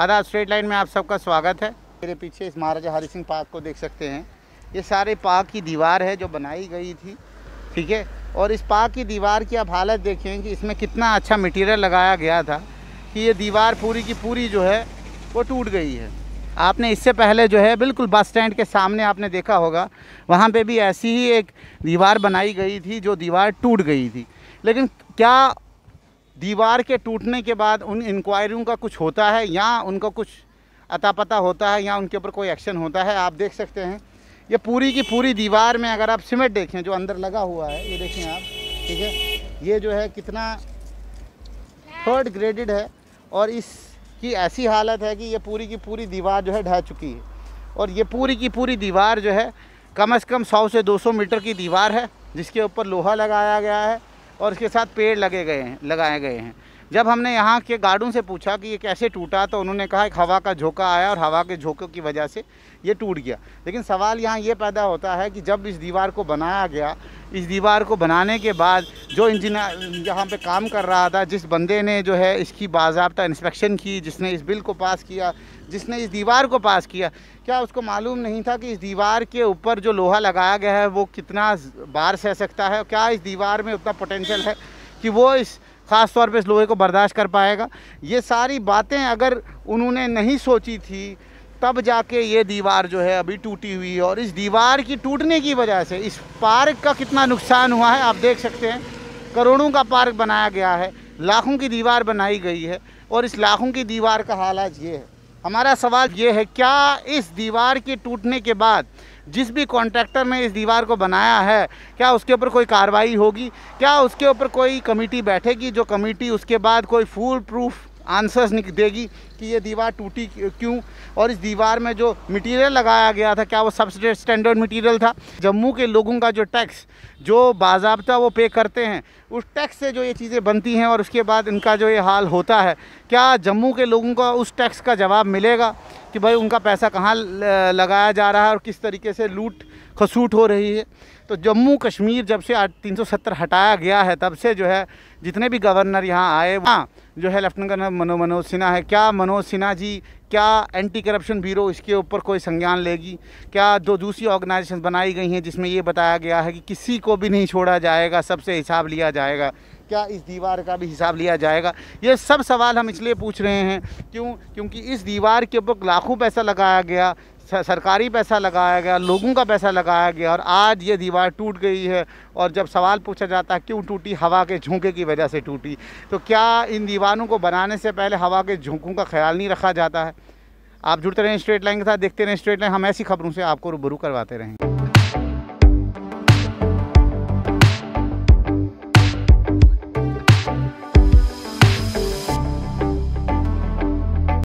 आधा straight line में आप सबका स्वागत है मेरे पीछे इस महाराजा हरि सिंह पार्क को देख सकते हैं ये सारे पार्क की दीवार है जो बनाई गई थी ठीक है और इस पार्क की दीवार की आप हालत देखें कि इसमें कितना अच्छा मटेरियल लगाया गया था कि ये दीवार पूरी की पूरी जो है वो टूट गई है आपने इससे पहले जो है बिल्कुल बस स्टैंड के सामने आपने देखा होगा वहाँ पे भी ऐसी ही एक दीवार बनाई गई थी जो दीवार टूट गई थी लेकिन क्या दीवार के टूटने के बाद उन इंक्वायरियों का कुछ होता है या उनका कुछ अता पता होता है या उनके ऊपर कोई एक्शन होता है आप देख सकते हैं ये पूरी की पूरी दीवार में अगर आप सीमेंट देखें जो अंदर लगा हुआ है ये देखें आप ठीक है ये जो है कितना थर्ड ग्रेडेड है और इसकी ऐसी हालत है कि ये पूरी की पूरी दीवार जो है ढह चुकी है और ये पूरी की पूरी दीवार जो है कम से कम सौ से दो मीटर की दीवार है जिसके ऊपर लोहा लगाया गया है और उसके साथ पेड़ लगे गए हैं लगाए गए हैं जब हमने यहाँ के गार्डों से पूछा कि ये कैसे टूटा तो उन्होंने कहा एक हवा का झोंका आया और हवा के झोंकों की वजह से ये टूट गया लेकिन सवाल यहाँ ये पैदा होता है कि जब इस दीवार को बनाया गया इस दीवार को बनाने के बाद जो इंजीनियर यहाँ पे काम कर रहा था जिस बंदे ने जो है इसकी बाबा इंस्पेक्शन की जिसने इस बिल को पास किया जिसने इस दीवार को पास किया क्या उसको मालूम नहीं था कि इस दीवार के ऊपर जो लोहा लगाया गया है वो कितना बार सह सकता है क्या इस दीवार में उतना पोटेंशियल है कि वो इस ख़ास तौर पर इस लोहे को बर्दाश्त कर पाएगा ये सारी बातें अगर उन्होंने नहीं सोची थी तब जाके ये दीवार जो है अभी टूटी हुई है और इस दीवार की टूटने की वजह से इस पार्क का कितना नुकसान हुआ है आप देख सकते हैं करोड़ों का पार्क बनाया गया है लाखों की दीवार बनाई गई है और इस लाखों की दीवार का हालात ये है हमारा सवाल ये है क्या इस दीवार के टूटने के बाद जिस भी कॉन्ट्रैक्टर ने इस दीवार को बनाया है क्या उसके ऊपर कोई कार्रवाई होगी क्या उसके ऊपर कोई कमेटी बैठेगी जो कमेटी उसके बाद कोई फूल प्रूफ आंसर्स निक देगी कि ये दीवार टूटी क्यों और इस दीवार में जो मटेरियल लगाया गया था क्या वो सब स्टैंडर्ड मटेरियल था जम्मू के लोगों का जो टैक्स जो बाबा वो पे करते हैं उस टैक्स से जो ये चीज़ें बनती हैं और उसके बाद इनका जो ये हाल होता है क्या जम्मू के लोगों का उस टैक्स का जवाब मिलेगा कि भाई उनका पैसा कहाँ लगाया जा रहा है और किस तरीके से लूट खसूट हो रही है तो जम्मू कश्मीर जब से आज तीन हटाया गया है तब से जो है जितने भी गवर्नर यहाँ आए वहाँ जो है लेफ्टिनेंट कर्नल मनो मनोज सिन्हा है क्या मनोज सिन्हा जी क्या एंटी करप्शन ब्यूरो इसके ऊपर कोई संज्ञान लेगी क्या जो दूसरी ऑर्गेनाइजेशन बनाई गई हैं जिसमें ये बताया गया है कि किसी को भी नहीं छोड़ा जाएगा सबसे हिसाब लिया जाएगा क्या इस दीवार का भी हिसाब लिया जाएगा ये सब सवाल हम इसलिए पूछ रहे हैं क्यों क्योंकि इस दीवार के ऊपर लाखों पैसा लगाया गया सरकारी पैसा लगाया गया लोगों का पैसा लगाया गया और आज ये दीवार टूट गई है और जब सवाल पूछा जाता है क्यों टूटी हवा के झोंके की वजह से टूटी तो क्या इन दीवारों को बनाने से पहले हवा के झोंकों का ख्याल नहीं रखा जाता है आप जुड़ते रहें स्ट्रेट लाइन के साथ देखते रहें स्ट्रेट लाइन हम ऐसी खबरों से आपको रूबरू करवाते रहेंगे